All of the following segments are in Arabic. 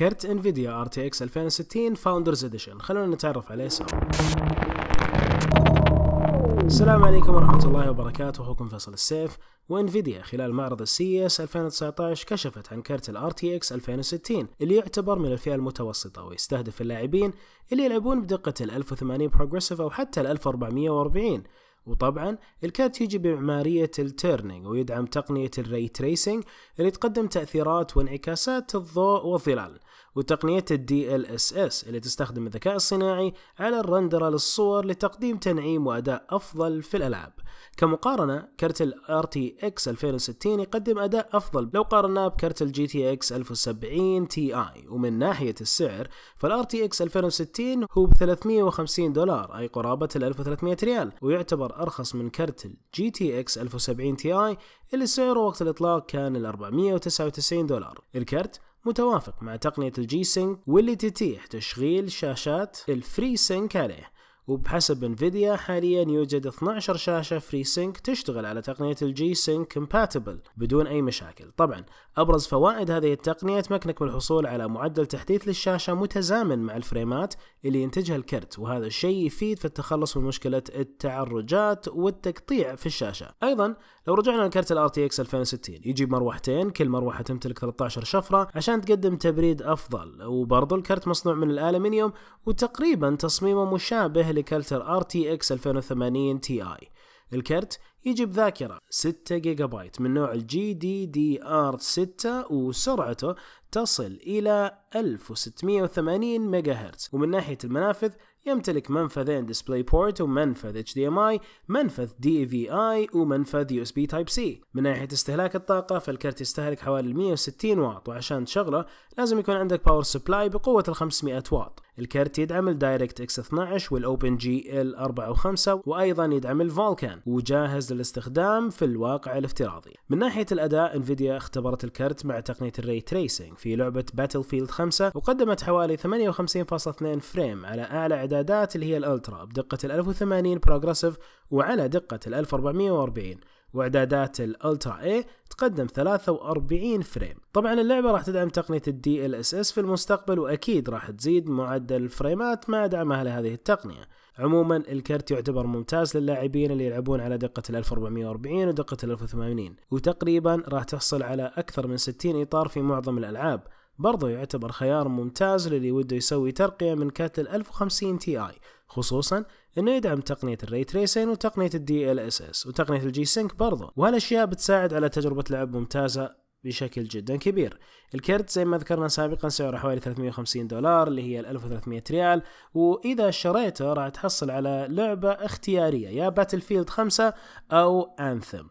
كرت انفيديا ار تي اكس 2060 فاوندرز اديشن خلونا نتعرف عليه سوا السلام عليكم ورحمة الله وبركاته أخوكم فيصل السيف وانفيديا خلال معرض السي اس 2019 كشفت عن كرت الار تي اكس 2060 اللي يعتبر من الفئة المتوسطة ويستهدف اللاعبين اللي يلعبون بدقة ال 1080 بروجريسيف أو حتى ال 1440 وطبعا الكات تيجي بمعمارية التيرنينج ويدعم تقنية الري تريسينج اللي تقدم تأثيرات وانعكاسات الضوء والظلال وتقنية ال DLSS اللي تستخدم الذكاء الصناعي على الرندرة للصور لتقديم تنعيم وأداء أفضل في الألعاب كمقارنة كرت ال RTX 2060 يقدم أداء أفضل لو قارناه بكرت ال GTX 1070 Ti ومن ناحية السعر فال RTX 2060 هو ب 350 دولار أي قرابة ال 1300 ريال ويعتبر أرخص من كرت ال GTX 1070 Ti اللي سعره وقت الإطلاق كان ال 499 دولار الكرت متوافق مع تقنية الجي سينك واللي تتيح تشغيل شاشات الفري سينك عليه وبحسب انفيديا حاليا يوجد 12 شاشة فري سينك تشتغل على تقنية الجي سينك كومباتبل بدون اي مشاكل طبعا ابرز فوائد هذه التقنية تمكنك من الحصول على معدل تحديث للشاشة متزامن مع الفريمات اللي ينتجها الكرت وهذا الشيء يفيد في التخلص من مشكلة التعرجات والتقطيع في الشاشة ايضا لو رجعنا لكرت ال RTX 2060 يجيب مروحتين كل مروحة تمتلك 13 شفرة عشان تقدم تبريد افضل وبرضه الكرت مصنوع من الالومنيوم وتقريبا تصميمه مشابه هيليكالتر ار تي اكس 2080 تي اي الكرت يجي بذاكرة 6 جيجا بايت من نوع الجي دي دي ار 6 وسرعته تصل إلى 1680 ميجا هرتز ومن ناحية المنافذ يمتلك منفذين ديسبلاي بورت ومنفذ HDMI منفذ DVI ومنفذ USB Type C من ناحية استهلاك الطاقة فالكرت يستهلك حوالي 160 واط وعشان تشغله لازم يكون عندك باور سبلاي بقوة 500 واط الكرت يدعم الدايركت اكس 12 والاوبن جي ال 4 و5 وايضا يدعم الفولكان وجاهز للاستخدام في الواقع الافتراضي. من ناحيه الاداء انفيديا اختبرت الكرت مع تقنيه الري تريسنج في لعبه باتل فيلد 5 وقدمت حوالي 58.2 فريم على اعلى اعدادات اللي هي الالترا بدقه ال 1080 بروجريسيف وعلى دقه ال 1440 واعدادات الالترا اي تتقدم 43 فريم طبعا اللعبة راح تدعم تقنية الدي ال اس اس في المستقبل واكيد راح تزيد معدل الفريمات مع دعمها لهذه التقنية عموما الكرت يعتبر ممتاز للاعبين اللي يلعبون على دقة ال 1440 ودقة ال 1080 وتقريبا راح تحصل على اكثر من 60 اطار في معظم الالعاب برضه يعتبر خيار ممتاز للي وده يسوي ترقية من كارت ال 1050 تي اي خصوصا انه يدعم تقنيه الري تريسين وتقنيه الدي ال اس اس وتقنيه الجي سينك برضه وهالاشياء بتساعد على تجربه لعب ممتازه بشكل جدا كبير الكرت زي ما ذكرنا سابقا سعره حوالي 350 دولار اللي هي 1300 ريال واذا شريته راح تحصل على لعبه اختياريه يا باتل فيلد 5 او انثم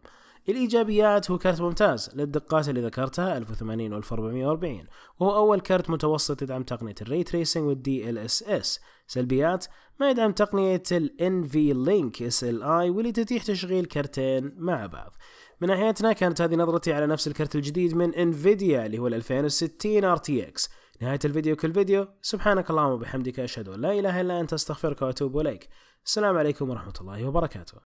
الإيجابيات هو كارت ممتاز للدقات اللي ذكرتها 1080 و 1440 وهو أول كارت متوسط يدعم تقنية الري تريسنج والدي ال اس اس سلبيات ما يدعم تقنية ال ان في لينك اس ال اي واللي تتيح تشغيل كرتين مع بعض من ناحيتنا كانت هذه نظرتي على نفس الكرت الجديد من انفيديا اللي هو ال 2060 ار تي اكس نهاية الفيديو كل فيديو سبحانك اللهم وبحمدك أشهد أن لا إله إلا أنت أستغفرك وأتوب إليك السلام عليكم ورحمة الله وبركاته